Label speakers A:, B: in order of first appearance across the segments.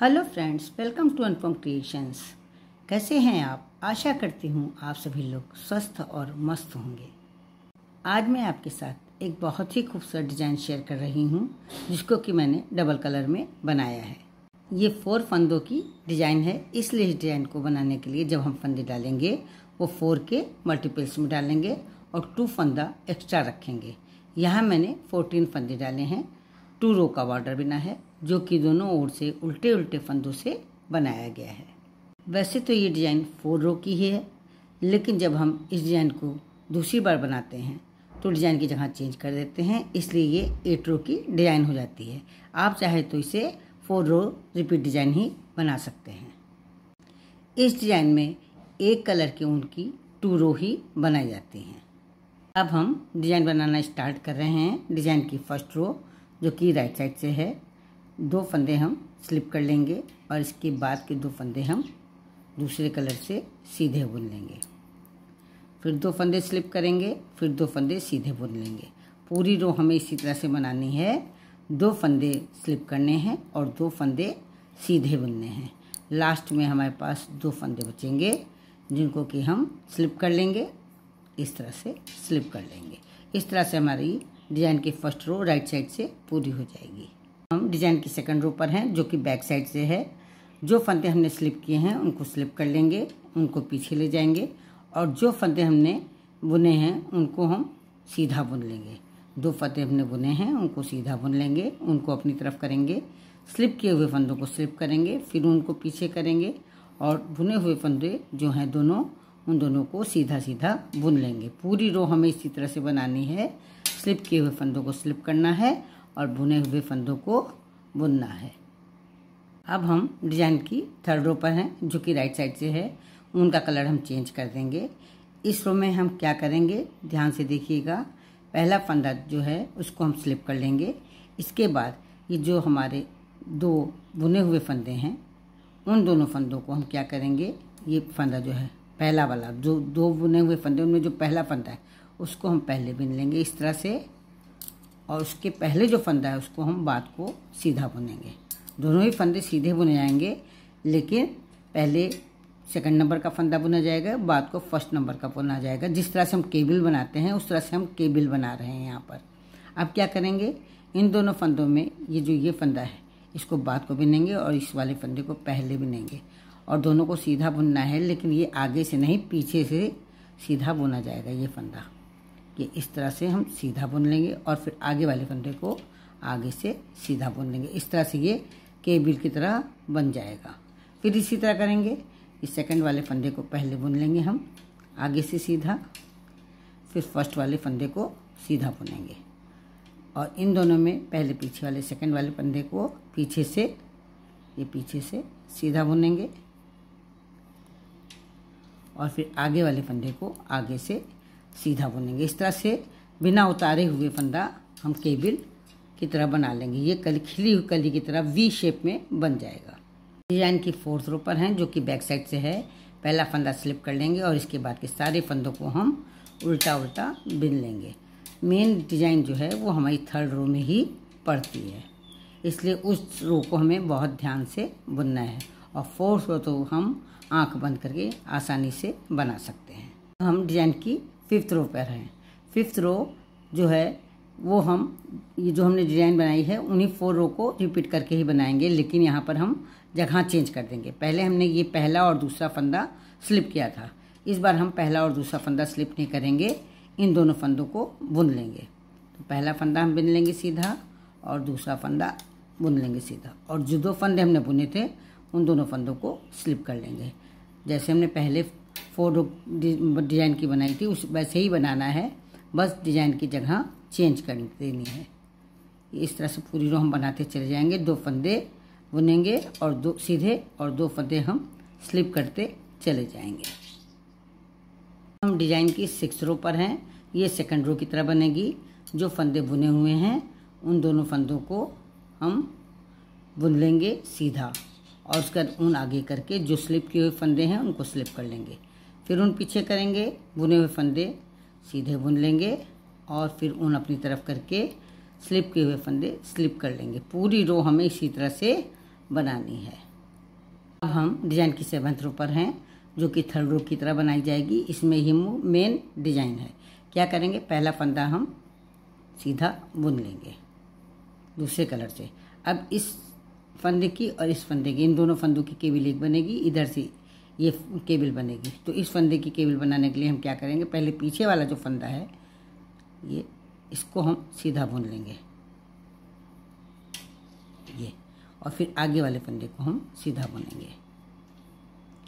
A: Hello friends welcome to Anupam creations कैसे हैं आप आशा करती हूँ आप सभी लोग स्वस्थ और मस्त होंगे आज मैं आपके साथ एक बहुत ही खूबसूरत डिज़ाइन शेयर कर रही हूँ जिसको कि मैंने डबल कलर में बनाया है ये फोर फंदों की डिज़ाइन है इसलिए इस डिज़ाइन को बनाने के लिए जब हम फंदे डालेंगे वो फोर के मल्टीपल्स में डालेंगे और टू फंदा एक्स्ट्रा रखेंगे यहाँ मैंने फोर्टीन फंदे डाले हैं टू रो का बॉर्डर बना है जो कि दोनों ओर से उल्टे उल्टे फंदों से बनाया गया है वैसे तो ये डिज़ाइन फोर रो की ही है लेकिन जब हम इस डिज़ाइन को दूसरी बार बनाते हैं तो डिज़ाइन की जगह चेंज कर देते हैं इसलिए ये एट रो की डिज़ाइन हो जाती है आप चाहे तो इसे फोर रो रिपीट डिज़ाइन ही बना सकते हैं इस डिज़ाइन में एक कलर के ऊन की टू रो ही बनाई जाती हैं अब हम डिज़ाइन बनाना स्टार्ट कर रहे हैं डिज़ाइन की फर्स्ट रो जो कि राइट साइड से है दो फंदे हम स्लिप कर लेंगे और इसके बाद के दो फंदे हम दूसरे कलर से सीधे बुन लेंगे फिर दो फंदे स्लिप करेंगे फिर दो फंदे सीधे बुन लेंगे पूरी रो हमें इसी तरह से बनानी है दो फंदे स्लिप करने हैं और दो फंदे सीधे बुनने हैं लास्ट में हमारे पास दो फंदे बचेंगे जिनको कि हम स्लिप कर लेंगे इस तरह से स्लिप कर लेंगे इस तरह से हमारी डिजाइन की फर्स्ट रो राइट साइड से पूरी हो जाएगी हम डिजाइन की सेकंड रो पर हैं जो कि बैक साइड से है जो फंदे हमने स्लिप किए हैं उनको स्लिप कर लेंगे उनको पीछे ले जाएंगे और जो फंदे हमने बुने हैं उनको हम सीधा बुन लेंगे दो फते हमने बुने हैं उनको सीधा बुन लेंगे उनको अपनी तरफ करेंगे स्लिप किए हुए फंदों को स्लिप करेंगे फिर उनको पीछे करेंगे और बुने हुए फंदे जो हैं दोनों उन दोनों को सीधा सीधा बुन लेंगे पूरी रो हमें इसी तरह से बनानी है स्लिप किए हुए फंदों को स्लिप करना है और बुने हुए फंदों को बुनना है अब हम डिजाइन की थर्ड रो पर हैं जो कि राइट साइड से है उनका कलर हम चेंज कर देंगे इस रो में हम क्या करेंगे ध्यान से देखिएगा पहला फंदा जो है उसको हम स्लिप कर लेंगे इसके बाद ये जो हमारे दो बुने हुए फंदे हैं उन दोनों फंदों को हम क्या करेंगे ये फंदा जो है पहला वाला जो दो बुने हुए फंदे उनमें जो पहला फंदा है उसको हम पहले बुन लेंगे इस तरह से और उसके पहले जो फंदा है उसको हम बाद को सीधा बुनेंगे दोनों ही फंदे सीधे बुने जाएंगे लेकिन पहले सेकंड नंबर का फंदा बुना जाएगा बाद को फर्स्ट नंबर का बुना जाएगा जिस तरह से हम केबिल बनाते हैं उस तरह से हम केबिल बना रहे हैं यहाँ पर अब क्या करेंगे इन दोनों फंदों में ये जो ये फंदा है इसको बाद को बिनेंगे और इस वाले फंदे को पहले बिनेंगे और दोनों को सीधा बुनना है लेकिन ये आगे से नहीं पीछे से सीधा बुना जाएगा ये फंदा ये इस तरह से हम सीधा बुन लेंगे और फिर आगे वाले कंधे को आगे से सीधा बुन लेंगे इस तरह से ये केबिल की तरह बन जाएगा फिर इसी तरह करेंगे इस सेकंड वाले फंदे को पहले बुन लेंगे हम आगे से सीधा फिर फर्स्ट वाले फंदे को सीधा बुनेंगे और इन दोनों में पहले पीछे वाले सेकंड वाले फंदे को पीछे से ये पीछे से सीधा बुनेंगे और फिर आगे वाले फंदे को आगे से सीधा बुनेंगे इस तरह से बिना उतारे हुए फंदा हम केबिल की तरह बना लेंगे ये कली खिली हुई कली की तरह वी शेप में बन जाएगा डिजाइन की फोर्थ रो पर हैं जो कि बैक साइड से है पहला फंदा स्लिप कर लेंगे और इसके बाद के सारे फंदों को हम उल्टा उल्टा बिन लेंगे मेन डिजाइन जो है वो हमारी थर्ड रो में ही पड़ती है इसलिए उस रो को हमें बहुत ध्यान से बुनना है और फोर्थ रो तो हम आंख बंद करके आसानी से बना सकते हैं हम डिजाइन की फिफ्थ रो पर हैं फिफ्थ रो जो है वो हम ये जो हमने डिजाइन बनाई है उन्हीं फोर रो को रिपीट करके ही बनाएंगे लेकिन यहाँ पर हम जगह चेंज कर देंगे पहले हमने ये पहला और दूसरा फंदा स्लिप किया था इस बार हम पहला और दूसरा फंदा स्लिप नहीं करेंगे इन दोनों फंदों को बुन लेंगे तो पहला फंदा हम बुन लेंगे सीधा और दूसरा फंदा बुन लेंगे सीधा और जो दो फंदे हमने बुने थे उन दोनों फंदों को स्लिप कर लेंगे जैसे हमने पहले फोर डिजाइन की बनाई थी उस वैसे ही बनाना है बस डिजाइन की जगह चेंज कर देनी है इस तरह से पूरी रो हम बनाते चले जाएंगे दो फंदे बुनेंगे और दो सीधे और दो फंदे हम स्लिप करते चले जाएंगे हम डिजाइन की सिक्स रो पर हैं ये सेकंड रो की तरह बनेगी जो फंदे बुने हुए हैं उन दोनों फंदों को हम बुन लेंगे सीधा और उसके बाद ऊन आगे करके जो स्लिप किए हुए फंदे हैं उनको स्लिप कर लेंगे फिर उन पीछे करेंगे बुने हुए फंदे सीधे बुन लेंगे और फिर उन अपनी तरफ करके स्लिप किए हुए फंदे स्लिप कर लेंगे पूरी रो हमें इसी तरह से बनानी है अब हम डिजाइन की सेवंथ रो पर हैं जो कि थर्ड रो की तरह बनाई जाएगी इसमें ही मेन डिजाइन है क्या करेंगे पहला फंदा हम सीधा बुन लेंगे दूसरे कलर से अब इस फंदे की और इस फंदे की इन दोनों फंदों की केवी एक बनेगी इधर से ये केबल बनेगी तो इस फंदे की केबल बनाने के लिए हम क्या करेंगे पहले पीछे वाला जो फंदा है ये इसको हम सीधा बुन लेंगे ये और फिर आगे वाले फंदे को हम सीधा बुनेंगे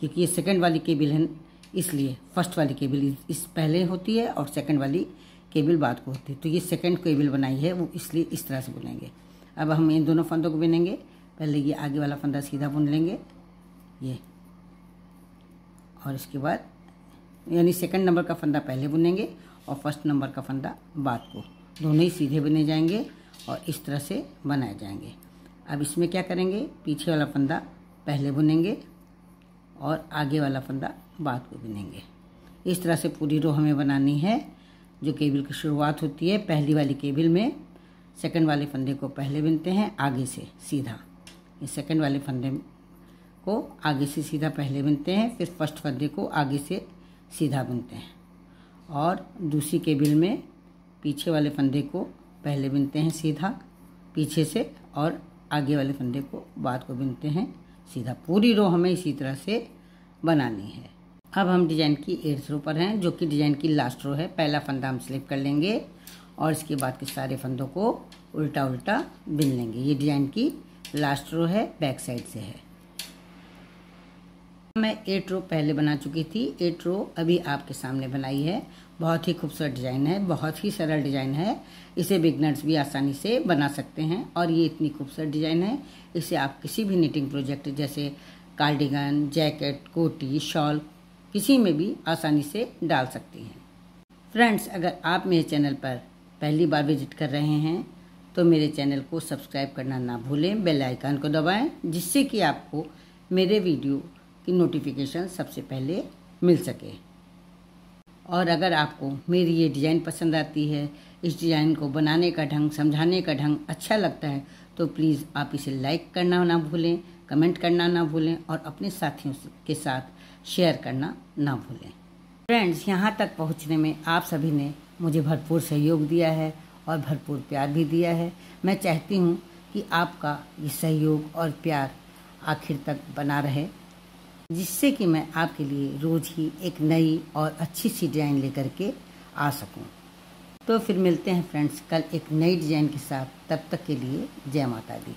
A: क्योंकि ये सेकंड वाली केबल है इसलिए फर्स्ट वाली केबल इस पहले होती है और सेकंड वाली केबल बाद को होती है तो ये सेकंड केबल बनाई है वो इसलिए इस तरह से बुनेंगे अब हम इन दोनों फंदों को बुनेंगे पहले ये आगे वाला फंदा सीधा बुन लेंगे ये और इसके बाद यानी सेकंड नंबर का फंदा पहले बुनेंगे और फर्स्ट नंबर का फंदा बाद को दोनों ही सीधे बुने जाएंगे और इस तरह से बनाए जाएंगे अब इसमें क्या करेंगे पीछे वाला फंदा पहले बुनेंगे और आगे वाला फंदा बाद को बुनेंगे इस तरह से पूरी रो हमें बनानी है जो केबल की शुरुआत होती है पहली वाली केबल में सेकंड वाले फंदे को पहले बुनते हैं आगे से सीधा ये सेकंड वाले फंदे को आगे से सीधा पहले बुनते हैं फिर फर्स्ट फंदे को आगे से सीधा बुनते हैं और दूसरी केबिल में पीछे वाले फंदे को पहले बुनते हैं सीधा पीछे से और आगे वाले फंदे को बाद को बुनते हैं सीधा पूरी रो हमें इसी तरह से बनानी है अब हम डिजाइन की एड्स रो पर हैं जो कि डिजाइन की लास्ट रो है पहला फंदा हम स्लिप कर लेंगे और इसके बाद के सारे फंदों को उल्टा उल्टा बिन लेंगे ये डिजाइन की लास्ट रो है बैक साइड से है मैं एट रो पहले बना चुकी थी एट रो अभी आपके सामने बनाई है बहुत ही खूबसूरत डिज़ाइन है बहुत ही सरल डिज़ाइन है इसे बिगनर्स भी आसानी से बना सकते हैं और ये इतनी खूबसूरत डिज़ाइन है इसे आप किसी भी निटिंग प्रोजेक्ट जैसे कार्डिगन जैकेट कोटी शॉल किसी में भी आसानी से डाल सकती हैं फ्रेंड्स अगर आप मेरे चैनल पर पहली बार विजिट कर रहे हैं तो मेरे चैनल को सब्सक्राइब करना ना भूलें बेल आइकन को दबाएं जिससे कि आपको मेरे वीडियो की नोटिफिकेशन सबसे पहले मिल सके और अगर आपको मेरी ये डिज़ाइन पसंद आती है इस डिज़ाइन को बनाने का ढंग समझाने का ढंग अच्छा लगता है तो प्लीज़ आप इसे लाइक करना ना भूलें कमेंट करना ना भूलें और अपने साथियों के साथ शेयर करना ना भूलें फ्रेंड्स यहाँ तक पहुँचने में आप सभी ने मुझे भरपूर सहयोग दिया है और भरपूर प्यार भी दिया है मैं चाहती हूँ कि आपका ये सहयोग और प्यार आखिर तक बना रहे जिससे कि मैं आपके लिए रोज़ ही एक नई और अच्छी सी डिज़ाइन लेकर के आ सकूं। तो फिर मिलते हैं फ्रेंड्स कल एक नई डिज़ाइन के साथ तब तक के लिए जय माता दी